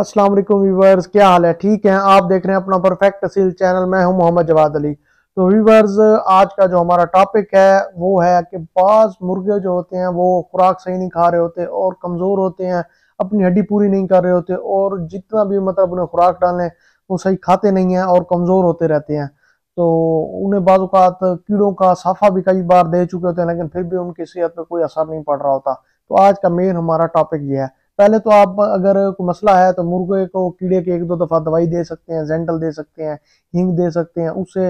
अस्सलाम वालेकुम व्यूवर्स क्या हाल है ठीक है आप देख रहे हैं अपना परफेक्ट सील चैनल मैं हूं मोहम्मद जवाद अली तो व्यूवर्स आज का जो हमारा टॉपिक है वो है कि बाज मुर्गे जो होते हैं वो खुराक सही नहीं खा रहे होते और कमज़ोर होते हैं अपनी हड्डी पूरी नहीं कर रहे होते और जितना भी मतलब उन्हें खुराक डालें वो सही खाते नहीं हैं और कमज़ोर होते रहते हैं तो उन्हें बाज़ात कीड़ों का साफा भी कई बार दे चुके होते हैं लेकिन फिर भी उनकी सेहत पर कोई असर नहीं पड़ रहा होता तो आज का मेन हमारा टॉपिक ये है पहले तो आप अगर कोई मसला है तो मुर्गे को कीड़े के एक दो दफ़ा दवाई दे सकते हैं जेंटल दे सकते हैं हींग दे सकते हैं उससे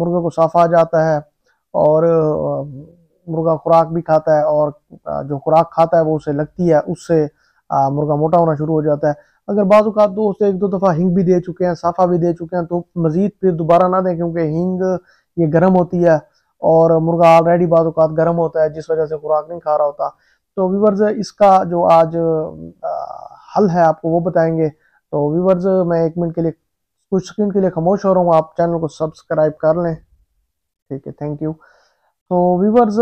मुर्गे को साफ आ जाता है और मुर्गा खुराक भी खाता है और जो खुराक खाता है वो उसे लगती है उससे मुर्गा मोटा होना शुरू हो जाता है अगर का तो उसे एक दो दफ़ा हींग भी दे चुके हैं साफा भी दे चुके हैं तो मज़ीद फिर दोबारा ना दें क्योंकि हींग ये गर्म होती है और मुर्गा ऑलरेडी का गर्म होता है जिस वजह से खुराक नहीं खा रहा होता तो वीवर्स इसका जो आज हल है आपको वो बताएंगे तो वीवर्स मैं एक मिनट के लिए कुछ सेकंड के लिए खामोश हो रहा हूँ आप चैनल को सब्सक्राइब कर लें ठीक है थैंक यू तो वीवर्स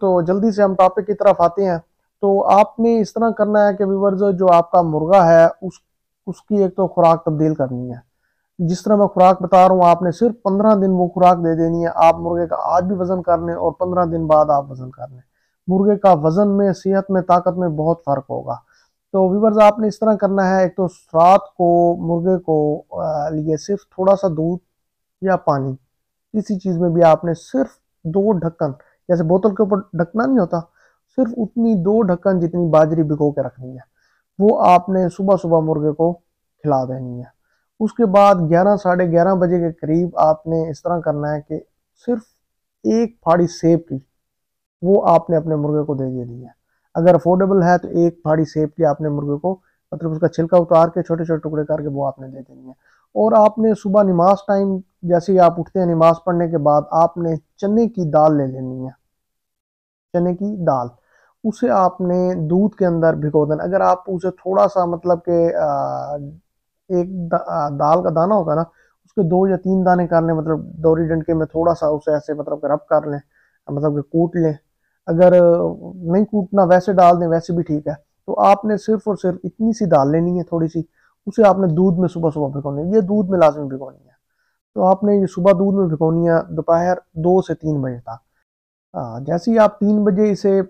तो जल्दी से हम टॉपिक की तरफ आते हैं तो आपने इस तरह करना है कि वीवर्स जो आपका मुर्गा है उस उसकी एक तो खुराक तब्दील करनी है जिस तरह मैं खुराक बता रहा हूँ आपने सिर्फ पंद्रह दिन वो खुराक दे देनी है आप मुर्गे का आज भी वजन कर लें और पंद्रह दिन बाद आप वजन कर लें मुर्गे का वजन में सेहत में ताकत में बहुत फ़र्क होगा तो वीवर्स आपने इस तरह करना है एक तो रात को मुर्गे को लिए सिर्फ थोड़ा सा दूध या पानी किसी चीज़ में भी आपने सिर्फ दो ढक्कन जैसे बोतल के ऊपर ढकना नहीं होता सिर्फ उतनी दो ढक्कन जितनी बाजरी भिगो के रखनी है वो आपने सुबह सुबह मुर्गे को खिला देनी है उसके बाद ग्यारह साढ़े ग्यारह बजे के करीब आपने इस तरह करना है कि सिर्फ एक फाड़ी सेब की वो आपने अपने मुर्गे को दे दी दिया अगर अफोर्डेबल है तो एक फाड़ी सेब की आपने मुर्गे को मतलब उसका छिलका उतार के छोटे छोटे टुकड़े करके वो आपने दे देनी है और आपने सुबह नमाज टाइम जैसे ही आप उठते हैं नमाज पढ़ने के बाद आपने चने की दाल ले लेनी है चने की दाल उसे आपने दूध के अंदर भिगो देना अगर आप उसे थोड़ा सा मतलब के एक दा, दाल का दाना होगा ना उसके दो या तीन दाने कर लें मतलब डोरी डंडके में थोड़ा सा उसे ऐसे मतलब रब कर लें मतलब कूट लें अगर नहीं कूटना वैसे डाल दें वैसे भी ठीक है तो आपने सिर्फ और सिर्फ इतनी सी डाल लेनी है थोड़ी सी उसे आपने दूध में सुबह सुबह भिगोनी है ये दूध में लाजमी भिगोनी है तो आपने ये सुबह दूध में भिगोनी है दोपहर दो से तीन बजे तक जैसे ही आप तीन बजे इसे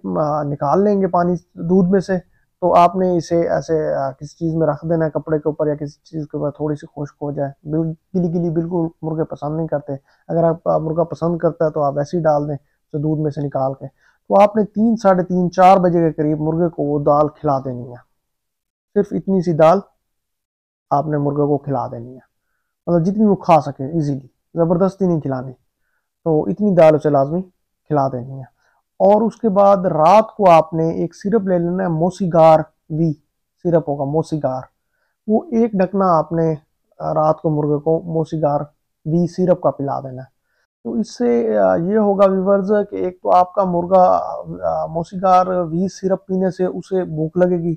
निकाल लेंगे पानी दूध में से तो आपने इसे ऐसे किसी चीज़ में रख देना है कपड़े के ऊपर या किसी चीज़ के ऊपर थोड़ी सी खुश्क हो जाए गिली गिली बिल्कुल मुर्गे पसंद नहीं करते अगर आप मुर्गा पसंद करता है तो आप वैसे ही डाल दें तो दूध में से निकाल के तो आपने तीन साढ़े तीन चार बजे के करीब मुर्गे को वो दाल खिला देनी है सिर्फ इतनी सी दाल आपने मुर्गे को खिला देनी है मतलब जितनी वो खा सके इजीली ज़बरदस्ती नहीं खिलानी तो इतनी दाल उसे लाजमी खिला देनी है और उसके बाद रात को आपने एक सिरप ले लेना है मोसीगार वी सिरप होगा मोसीगार वो एक ढकना आपने रात को मुर्गे को मोसीगार वी सिरप का पिला देना है तो इससे ये होगा विवर्ज कि एक तो आपका मुर्गा मौसीगार वी सिरप पीने से उसे भूख लगेगी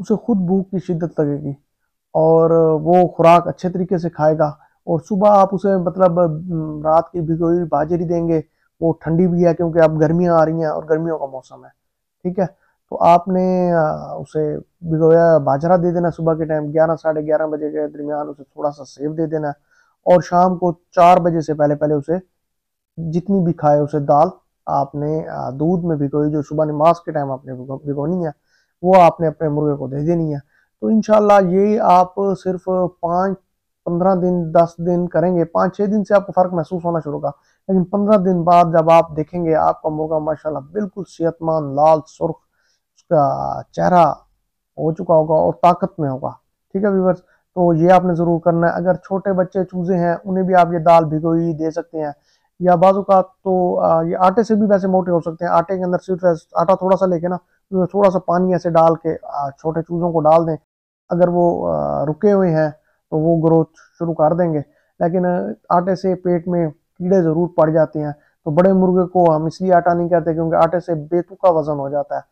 उसे खुद भूख की शिद्दत लगेगी और वो खुराक अच्छे तरीके से खाएगा और सुबह आप उसे मतलब रात की भिगोई बाजरी देंगे वो ठंडी भी है क्योंकि अब गर्मियाँ आ रही हैं और गर्मियों का मौसम है ठीक है तो आपने उसे भिगोया बाजरा दे देना सुबह के टाइम ग्यारह साढ़े ग्यारह बजे के दरमियान उसे थोड़ा सा सेब दे देना और शाम को चार बजे से पहले पहले उसे जितनी भी खाए उसे दाल आपने दूध में भिगोई जो सुबह नमाज के टाइम आपने भिगोनी है वो आपने अपने मुर्गे को दे देनी है तो इनशाला ये आप सिर्फ पाँच पंद्रह दिन दस दिन करेंगे पाँच छः दिन से आपको फ़र्क महसूस होना शुरू होगा लेकिन पंद्रह दिन बाद जब आप देखेंगे आपका मुर्गा माशा बिल्कुल सेहतमंद लाल सुर्ख उसका चेहरा हो चुका होगा और ताकत में होगा ठीक है व्यवर्स तो ये आपने ज़रूर करना है अगर छोटे बच्चे चूज़े हैं उन्हें भी आप ये दाल भिगोई दे सकते हैं या बाजू का तो ये आटे से भी वैसे मोटे हो सकते हैं आटे के अंदर सिर्फ आटा थोड़ा सा लेके ना उसमें तो थोड़ा सा पानी ऐसे डाल के छोटे चूज़ों को डाल दें अगर वो रुके हुए हैं तो वो ग्रोथ शुरू कर देंगे लेकिन आटे से पेट में कीड़े ज़रूर पड़ जाते हैं तो बड़े मुर्गे को हम इसलिए आटा नहीं करते क्योंकि आटे से बेतुका वज़न हो जाता है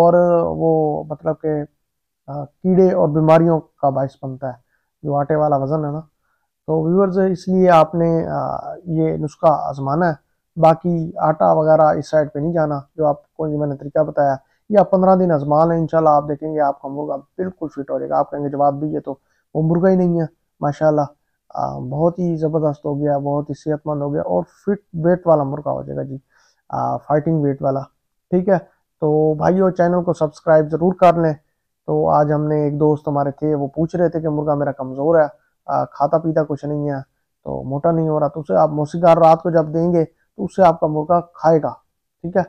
और वो मतलब के कीड़े और बीमारियों का बायस बनता है जो आटे वाला वज़न है ना तो व्यूवर्स इसलिए आपने ये नुस्खा आजमाना है बाकी आटा वगैरह इस साइड पे नहीं जाना जो आपको ये मैंने तरीका बताया ये आप पंद्रह दिन आजमा लें इंशाल्लाह आप देखेंगे आपका मुर्गा बिल्कुल फिट हो जाएगा आप कहेंगे जवाब भी ये तो वो मुर्गा ही नहीं है माशाला बहुत ही ज़बरदस्त हो गया बहुत ही सेहतमंद हो गया और फिट वेट वाला मुर्गा हो जाएगा जी आ, फाइटिंग वेट वाला ठीक है तो भाइयों चैनल को सब्सक्राइब ज़रूर कर लें तो आज हमने एक दोस्त हमारे थे वो पूछ रहे थे कि मुर्गा मेरा कमज़ोर है खाता पीता कुछ नहीं है तो मोटा नहीं हो रहा तो उसे आप मौसीकार रात को जब देंगे तो उससे आपका मुर्गा खाएगा ठीक है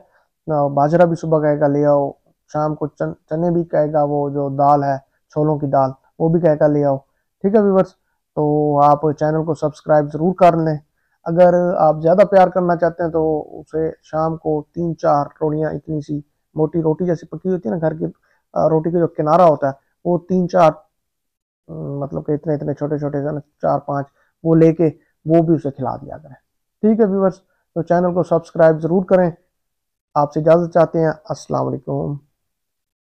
बाजरा भी सुबह कहेगा ले आओ शाम को चन, चने भी कहेगा वो जो दाल है छोलों की दाल वो भी कहेगा ले आओ ठीक है व्यूवर्स तो आप चैनल को सब्सक्राइब ज़रूर कर लें अगर आप ज़्यादा प्यार करना चाहते हैं तो उसे शाम को तीन चार रोटियाँ इतनी सी मोटी रोटी जैसी पकी होती है ना घर की रोटी का जो किनारा होता है वो तीन चार मतलब के इतने इतने छोटे छोटे चार पांच वो लेके वो भी उसे खिला दिया करें ठीक है व्यूवर्स तो चैनल को सब्सक्राइब ज़रूर करें आपसे इजाज़त चाहते हैं अस्सलाम वालेकुम